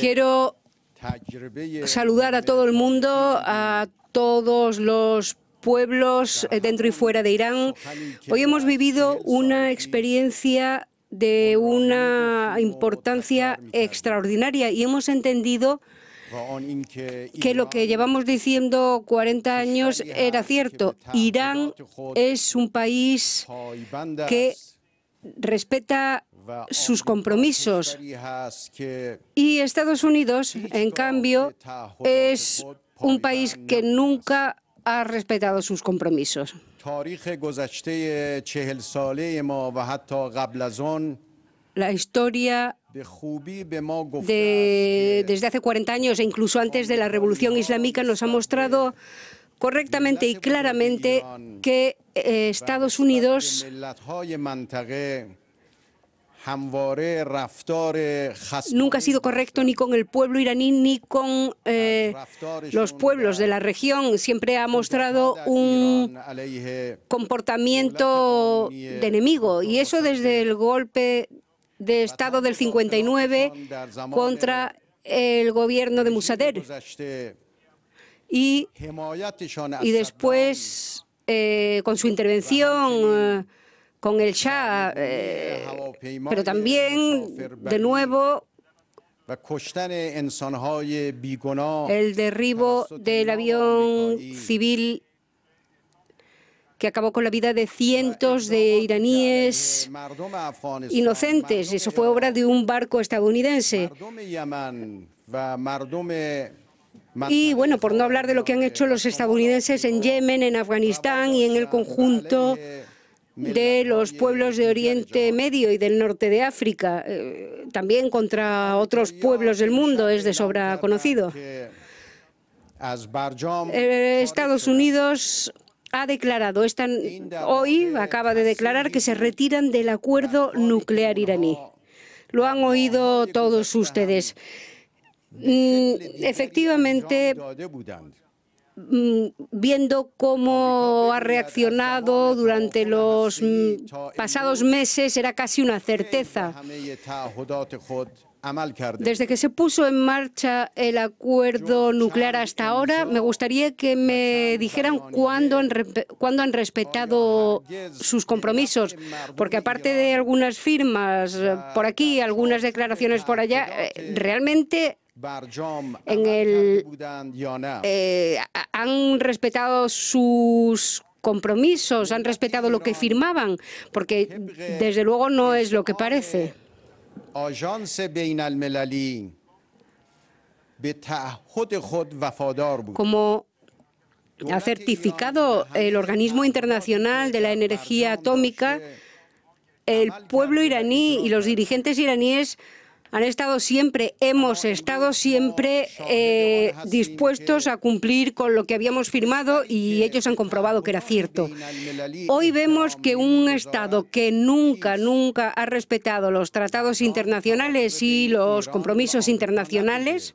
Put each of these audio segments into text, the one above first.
Quiero saludar a todo el mundo, a todos los pueblos eh, dentro y fuera de Irán. Hoy hemos vivido una experiencia de una importancia extraordinaria y hemos entendido que lo que llevamos diciendo 40 años era cierto. Irán es un país que respeta sus compromisos. Y Estados Unidos, en cambio, es un país que nunca ha respetado sus compromisos. La historia de, desde hace 40 años e incluso antes de la Revolución Islámica nos ha mostrado correctamente y claramente que eh, Estados Unidos Nunca ha sido correcto ni con el pueblo iraní ni con eh, los pueblos de la región. Siempre ha mostrado un comportamiento eh, de enemigo y eso desde el golpe de Estado del 59 contra el gobierno de Musader. Y, y después, eh, con su intervención con el Shah, eh, pero también, de nuevo, el derribo del avión civil que acabó con la vida de cientos de iraníes inocentes. Eso fue obra de un barco estadounidense. Y bueno, por no hablar de lo que han hecho los estadounidenses en Yemen, en Afganistán y en el conjunto de los pueblos de Oriente Medio y del norte de África, eh, también contra otros pueblos del mundo, es de sobra conocido. Eh, Estados Unidos ha declarado, hoy acaba de declarar que se retiran del acuerdo nuclear iraní. Lo han oído todos ustedes. Mm, efectivamente, Mm, viendo cómo ha reaccionado durante los mm, pasados meses era casi una certeza. Desde que se puso en marcha el acuerdo nuclear hasta ahora, me gustaría que me dijeran cuándo han, han respetado sus compromisos, porque aparte de algunas firmas eh, por aquí, algunas declaraciones por allá, eh, realmente en el, eh, han respetado sus compromisos, han respetado lo que firmaban, porque desde luego no es lo que parece. E Como ha certificado el Organismo Internacional de la Energía Atómica, el pueblo iraní y los dirigentes iraníes han estado siempre, hemos estado siempre eh, dispuestos a cumplir con lo que habíamos firmado y ellos han comprobado que era cierto. Hoy vemos que un Estado que nunca, nunca ha respetado los tratados internacionales y los compromisos internacionales,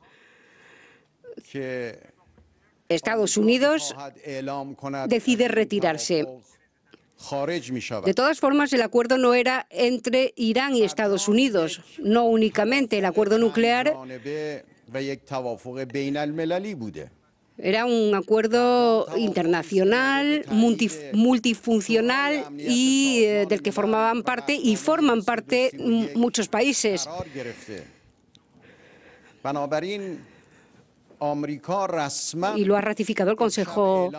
Estados Unidos decide retirarse. De todas formas, el acuerdo no era entre Irán y Estados Unidos, no únicamente el acuerdo nuclear. Era un acuerdo internacional, multifuncional y eh, del que formaban parte y forman parte muchos países y lo ha ratificado el Consejo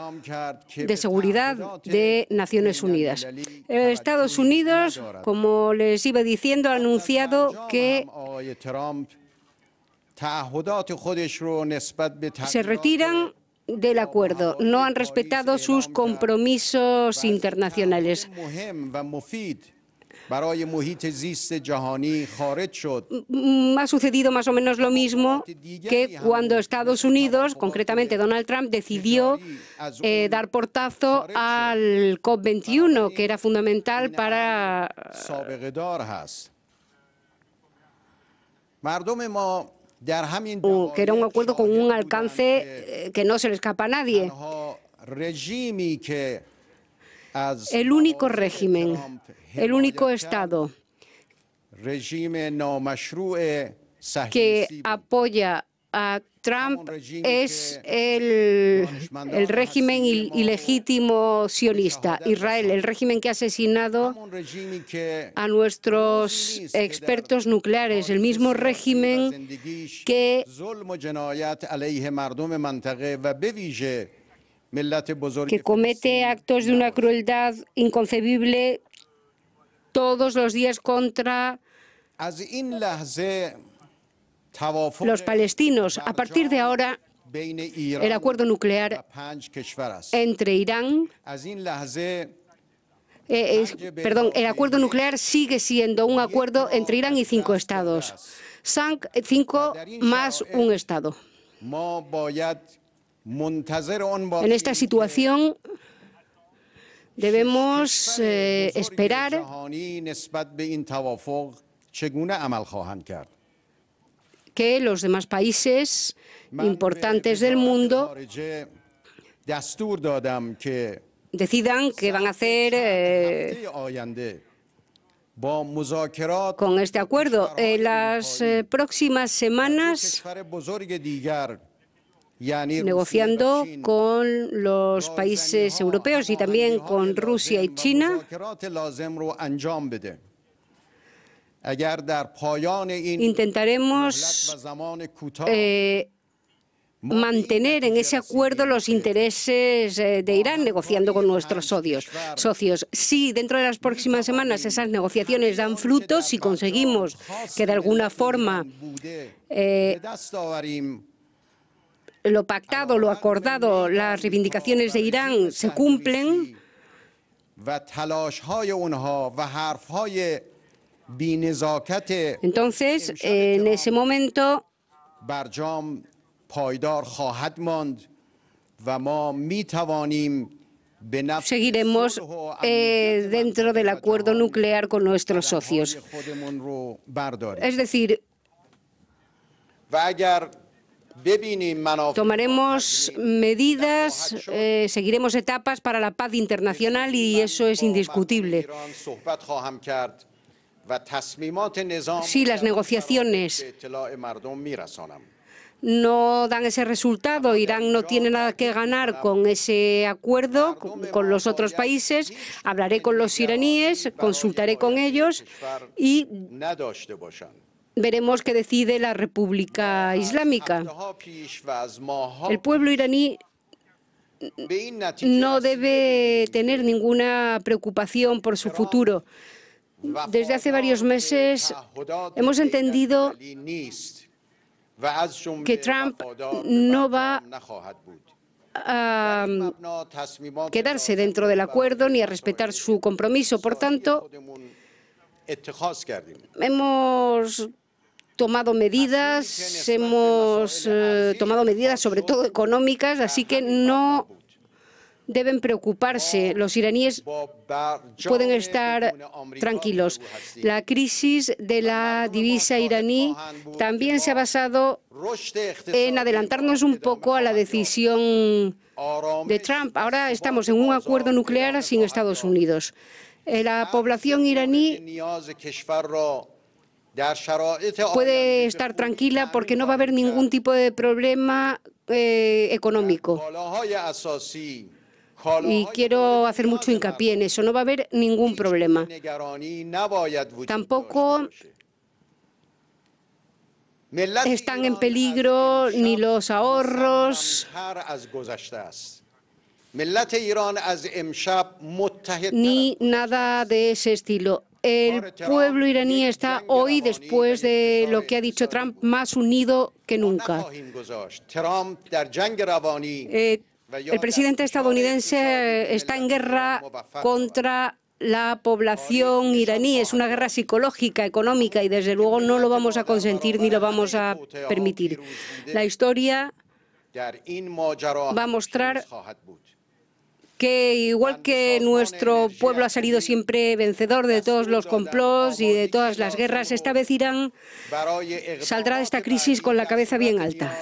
de Seguridad de Naciones Unidas. Eh, Estados Unidos, como les iba diciendo, ha anunciado que se retiran del acuerdo. No han respetado sus compromisos internacionales. Ha sucedido más o menos lo mismo que cuando Estados Unidos, concretamente Donald Trump, decidió dar portazo al COP21, que era fundamental para... que era un acuerdo con un alcance que no se le escapa a nadie. El único régimen el único Estado que apoya a Trump es el, régimen ilegítimo sionista, Israel, el régimen que ha asesinado a nuestros expertos nucleares, el mismo régimen que comete actos de una crueldad inconcebible todos los días contra los palestinos. A partir de ahora, el acuerdo nuclear entre Irán eh, eh, perdón, el acuerdo nuclear sigue siendo un acuerdo entre Irán y cinco estados. cinco más un estado. En esta situación Debemos eh, esperar que los demás países importantes del mundo decidan qué van a hacer eh, con este acuerdo. En las eh, próximas semanas negociando con los países europeos y también con Rusia y China. Intentaremos eh, mantener en ese acuerdo los intereses eh, de Irán negociando con nuestros socios. socios. Si dentro de las próximas semanas esas negociaciones dan frutos, si conseguimos que de alguna forma lo pactado, lo acordado, las reivindicaciones de Irán se cumplen. Entonces, en ese momento, seguiremos eh, dentro del acuerdo nuclear con nuestros socios. Es decir, Tomaremos medidas, eh, seguiremos etapas para la paz internacional y eso es indiscutible. Si las negociaciones no dan ese resultado, Irán no tiene nada que ganar con ese acuerdo con los otros países, hablaré con los iraníes, consultaré con ellos y veremos qué decide la República Islámica. El pueblo iraní no debe tener ninguna preocupación por su futuro. Desde hace varios meses hemos entendido que Trump no va a quedarse dentro del acuerdo ni a respetar su compromiso. Por tanto, hemos eh, tomado medidas, hemos tomado medidas sobre todo económicas, así que no deben preocuparse. Los iraníes pueden estar tranquilos. La crisis de la divisa iraní también se ha basado en adelantarnos un poco a la decisión de Trump. Ahora estamos en un acuerdo nuclear sin Estados Unidos. Eh, la población iraní puede estar tranquila porque no va a haber ningún tipo de problema eh, económico. Y quiero hacer mucho hincapié en eso, no va a haber ningún problema. Tampoco este están en peligro ni los ahorros. Ni nada de ese estilo. El pueblo iraní está hoy, después de lo que ha dicho Trump, más unido que nunca. Eh, el presidente estadounidense está en guerra contra la población iraní. Es una guerra psicológica, económica y desde luego no lo vamos a consentir ni lo vamos a permitir. La historia va a mostrar que igual que nuestro pueblo ha salido siempre vencedor de todos los complots y de todas las guerras, esta vez Irán saldrá de esta crisis con la cabeza bien alta.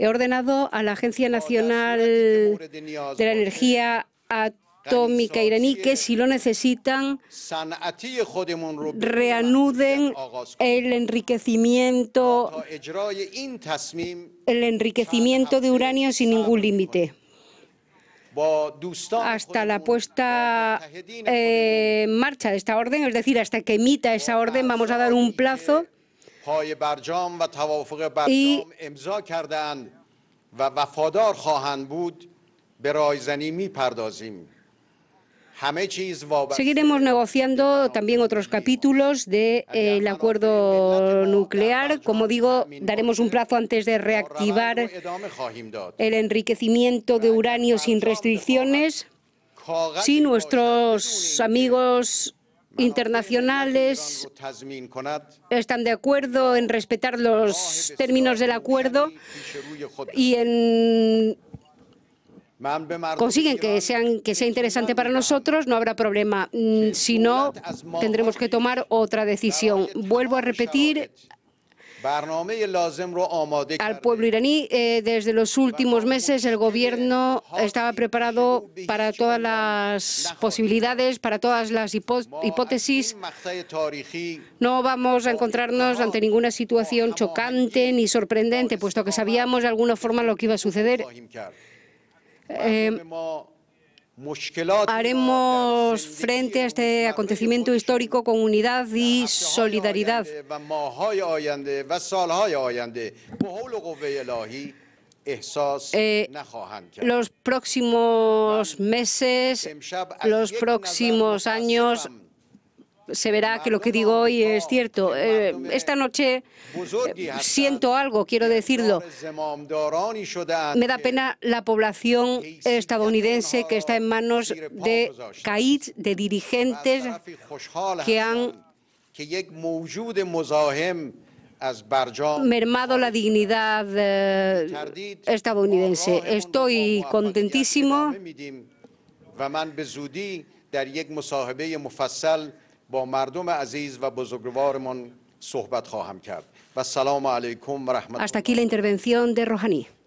He ordenado a la Agencia Nacional de la Energía atómica iraní que, si lo necesitan, reanuden el enriquecimiento, el enriquecimiento de uranio sin ningún límite hasta la puesta eh, en marcha de esta orden, es decir, hasta que emita esa orden, vamos a dar un plazo. Seguiremos negociando también otros capítulos del eh, acuerdo nuclear. Como digo, daremos un plazo antes de reactivar el enriquecimiento de uranio sin restricciones. Si nuestros amigos internacionales están de acuerdo en respetar los términos del acuerdo y en consiguen que, sea interesante para nosotros, no habrá problema. Mm, si no, tendremos que tomar otra decisión. Vuelvo a repetir, al pueblo iraní, eh, desde los últimos meses el gobierno estaba preparado para todas las posibilidades, para todas las hipótesis. No vamos a encontrarnos ante ninguna situación chocante ni sorprendente, puesto que sabíamos de alguna forma lo que iba a suceder. Eh, haremos frente a este acontecimiento histórico con unidad y solidaridad. Eh, los próximos meses, los próximos años se verá que lo que digo hoy es cierto. Eh, esta noche eh, siento algo, quiero decirlo. Me da pena la población estadounidense que está en manos de caídos, de dirigentes que han mermado la dignidad eh, estadounidense. Estoy contentísimo. با مردم عزیز و بزرگوارمان صحبت خواهم کرد و سلام علیکم و رحمت الله.